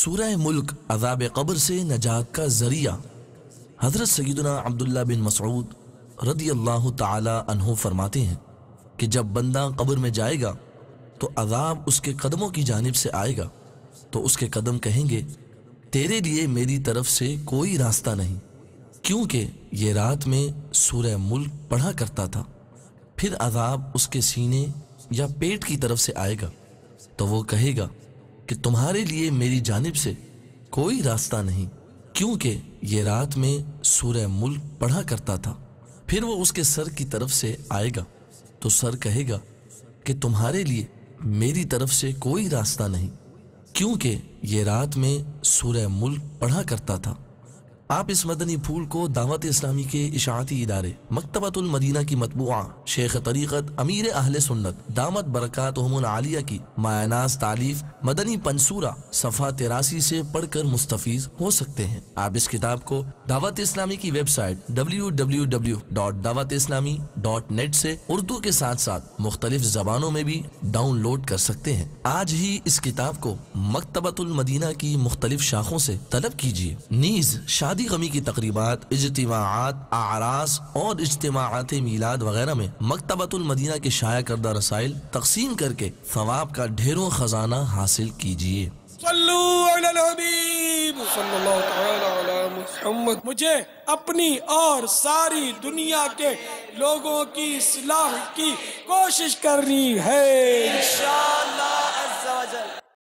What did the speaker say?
सूरह मुल्क अजाब कब्र से नजात का ज़रिया हज़रत सईदना अब्दुल्ला बिन मसऊद रदी अल्लाह तहों फरमाते हैं कि जब बंदा कब्र में जाएगा तो अजाब उसके कदमों की जानब से आएगा तो उसके कदम कहेंगे तेरे लिए मेरी तरफ से कोई रास्ता नहीं क्योंकि ये रात में सूरह मुल्क पढ़ा करता था फिर अजाब उसके सीने या पेट की तरफ से आएगा तो वो कहेगा कि तुम्हारे लिए मेरी जानब से कोई रास्ता नहीं क्योंकि ये रात में सूर्य मुल्क पढ़ा करता था फिर वो उसके सर की तरफ से आएगा तो सर कहेगा कि तुम्हारे लिए मेरी तरफ से कोई रास्ता नहीं क्योंकि ये रात में सूर्य मुल्क पढ़ा करता था आप इस मदनी फूल को दावत इस्लामी के इशाती इदारे मकतबतुल मदीना की मतबूआ शेख तरीक़त अमीर अहल सुन्नत दामत बरकत आलिया की मायानाज तालीफ मदनी पंसूरा सफ़ा तेरासी से पढ़कर मुस्तफ़ हो सकते हैं आप इस किताब को दावत इस्लामी की वेबसाइट नेट से उर्दू के साथ साथ मुख्तलिफ जबानों में भी डाउनलोड कर सकते हैं आज ही इस किताब को मकतबतुल मदीना की मुख्तलिफ शाखों से तलब कीजिए नीज शादी शादी गमी की तकरीबा इजतमात आरास और इजतमात मीलाद वगैरह में मकतबतुलमदीना के शाया करदा रसाइल तकसीम करके सवाब का ढेरों खजाना हासिल कीजिए मुझे अपनी और सारी दुनिया के लोगों की सलाह की कोशिश करनी है